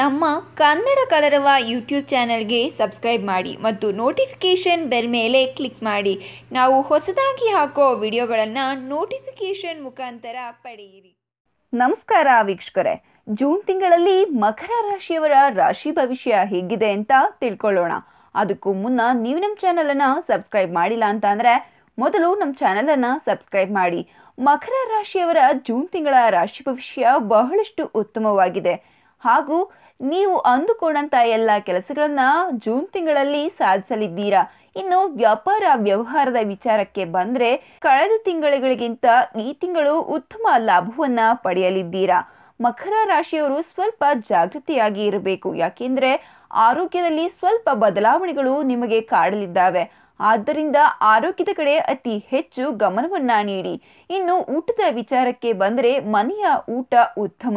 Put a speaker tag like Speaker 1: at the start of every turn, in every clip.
Speaker 1: ನಮ್ಮ ಕನ್ನಡ ಕಲರವ ಯೂಟ್ಯೂಬ್ ಚಾನೆಲ್ಗೆ ಸಬ್ಸ್ಕ್ರೈಬ್ ಮಾಡಿ ಮತ್ತು ನೋಟಿಫಿಕೇಷನ್ ಬೆಲ್ ಮೇಲೆ ಕ್ಲಿಕ್ ಮಾಡಿ ನಾವು ಹೊಸದಾಗಿ ಹಾಕೋ ವಿಡಿಯೋಗಳನ್ನು ನೋಟಿಫಿಕೇಷನ್ ಮುಖಾಂತರ ಪಡೆಯಿರಿ ನಮಸ್ಕಾರ ವೀಕ್ಷಕರೇ ಜೂನ್ ತಿಂಗಳಲ್ಲಿ ಮಕರ ರಾಶಿಯವರ ರಾಶಿ ಭವಿಷ್ಯ ಹೇಗಿದೆ ಅಂತ ತಿಳ್ಕೊಳ್ಳೋಣ ಅದಕ್ಕೂ ಮುನ್ನ ನೀವು ನಮ್ಮ ಚಾನಲನ್ನು ಸಬ್ಸ್ಕ್ರೈಬ್ ಮಾಡಿಲ್ಲ ಅಂತ ಅಂದರೆ ಮೊದಲು ನಮ್ಮ ಚಾನಲನ್ನು ಸಬ್ಸ್ಕ್ರೈಬ್ ಮಾಡಿ ಮಕರ ರಾಶಿಯವರ ಜೂನ್ ತಿಂಗಳ ರಾಶಿ ಭವಿಷ್ಯ ಬಹಳಷ್ಟು ಉತ್ತಮವಾಗಿದೆ ಹಾಗೂ ನೀವು ಅಂದುಕೊಂಡಂತ ಎಲ್ಲ ಕೆಲಸಗಳನ್ನ ಜೂನ್ ತಿಂಗಳಲ್ಲಿ ಸಾಧಿಸಲಿದ್ದೀರಾ ಇನ್ನು ವ್ಯಾಪಾರ ವ್ಯವಹಾರದ ವಿಚಾರಕ್ಕೆ ಬಂದ್ರೆ ಕಳೆದ ತಿಂಗಳುಗಳಿಗಿಂತ ಈ ತಿಂಗಳು ಉತ್ತಮ ಲಾಭವನ್ನ ಪಡೆಯಲಿದ್ದೀರಾ ಮಕರ ರಾಶಿಯವರು ಸ್ವಲ್ಪ ಜಾಗೃತಿಯಾಗಿ ಇರಬೇಕು ಯಾಕೆಂದ್ರೆ ಆರೋಗ್ಯದಲ್ಲಿ ಸ್ವಲ್ಪ ಬದಲಾವಣೆಗಳು ನಿಮಗೆ ಕಾಡಲಿದ್ದಾವೆ ಆದ್ದರಿಂದ ಆರೋಗ್ಯದ ಕಡೆ ಅತಿ ಹೆಚ್ಚು ಗಮನವನ್ನ ನೀಡಿ ಇನ್ನು ಊಟದ ವಿಚಾರಕ್ಕೆ ಬಂದರೆ ಮನೆಯ ಊಟ ಉತ್ತಮ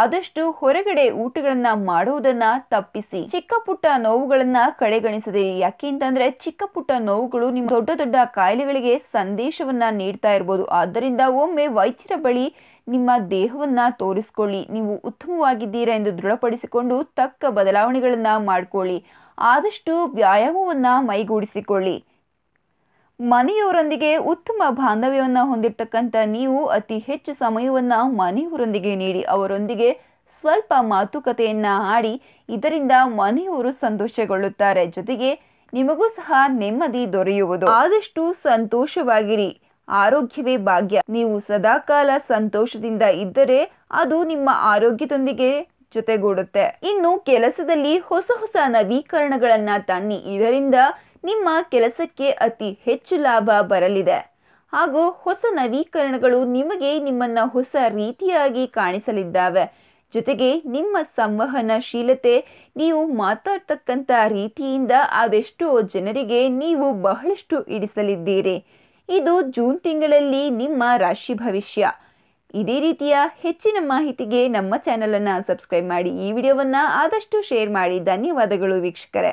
Speaker 1: ಆದಷ್ಟು ಹೊರಗಡೆ ಊಟಗಳನ್ನ ಮಾಡುವುದನ್ನ ತಪ್ಪಿಸಿ ಚಿಕ್ಕ ಪುಟ್ಟ ನೋವುಗಳನ್ನ ಕಡೆಗಣಿಸದೆ ಯಾಕೆಂತಂದ್ರೆ ಚಿಕ್ಕ ಪುಟ್ಟ ನೋವುಗಳು ನಿಮ್ಮ ದೊಡ್ಡ ದೊಡ್ಡ ಕಾಯಿಲೆಗಳಿಗೆ ಸಂದೇಶವನ್ನ ನೀಡ್ತಾ ಇರ್ಬೋದು ಆದ್ದರಿಂದ ಒಮ್ಮೆ ವೈದ್ಯರ ಬಳಿ ನಿಮ್ಮ ದೇಹವನ್ನ ತೋರಿಸ್ಕೊಳ್ಳಿ ನೀವು ಉತ್ತಮವಾಗಿದ್ದೀರಾ ಎಂದು ದೃಢಪಡಿಸಿಕೊಂಡು ತಕ್ಕ ಬದಲಾವಣೆಗಳನ್ನ ಮಾಡ್ಕೊಳ್ಳಿ ಆದಷ್ಟು ವ್ಯಾಯಾಮವನ್ನ ಮೈಗೂಡಿಸಿಕೊಳ್ಳಿ ಮನೆಯವರೊಂದಿಗೆ ಉತ್ತಮ ಬಾಂಧವ್ಯವನ್ನು ಹೊಂದಿರತಕ್ಕಂಥ ನೀವು ಅತಿ ಹೆಚ್ಚು ಸಮಯವನ್ನು ಮನೆಯವರೊಂದಿಗೆ ನೀಡಿ ಅವರೊಂದಿಗೆ ಸ್ವಲ್ಪ ಮಾತುಕತೆಯನ್ನು ಆಡಿ ಇದರಿಂದ ಮನೆಯವರು ಸಂತೋಷಗೊಳ್ಳುತ್ತಾರೆ ಜೊತೆಗೆ ನಿಮಗೂ ಸಹ ನೆಮ್ಮದಿ ದೊರೆಯುವುದು ಆದಷ್ಟು ಸಂತೋಷವಾಗಿರಿ ಆರೋಗ್ಯವೇ ಭಾಗ್ಯ ನೀವು ಸದಾಕಾಲ ಸಂತೋಷದಿಂದ ಇದ್ದರೆ ಅದು ನಿಮ್ಮ ಆರೋಗ್ಯದೊಂದಿಗೆ ಜೊತೆಗೂಡುತ್ತೆ ಇನ್ನು ಕೆಲಸದಲ್ಲಿ ಹೊಸ ಹೊಸ ನವೀಕರಣಗಳನ್ನ ತಣ್ಣಿ ಇದರಿಂದ ನಿಮ್ಮ ಕೆಲಸಕ್ಕೆ ಅತಿ ಹೆಚ್ಚು ಲಾಭ ಬರಲಿದೆ ಹಾಗೂ ಹೊಸ ನವೀಕರಣಗಳು ನಿಮಗೆ ನಿಮ್ಮನ್ನು ಹೊಸ ರೀತಿಯಾಗಿ ಕಾಣಿಸಲಿದ್ದಾವೆ ಜೊತೆಗೆ ನಿಮ್ಮ ಸಂವಹನಶೀಲತೆ ನೀವು ಮಾತಾಡ್ತಕ್ಕಂಥ ರೀತಿಯಿಂದ ಅದೆಷ್ಟೋ ಜನರಿಗೆ ನೀವು ಬಹಳಷ್ಟು ಇಡಿಸಲಿದ್ದೀರಿ ಇದು ಜೂನ್ ತಿಂಗಳಲ್ಲಿ ನಿಮ್ಮ ರಾಶಿ ಭವಿಷ್ಯ ಇದೇ ರೀತಿಯ ಹೆಚ್ಚಿನ ಮಾಹಿತಿಗೆ ನಮ್ಮ ಚಾನಲನ್ನು ಸಬ್ಸ್ಕ್ರೈಬ್ ಮಾಡಿ ಈ ವಿಡಿಯೋವನ್ನು ಆದಷ್ಟು ಶೇರ್ ಮಾಡಿ ಧನ್ಯವಾದಗಳು ವೀಕ್ಷಕರೇ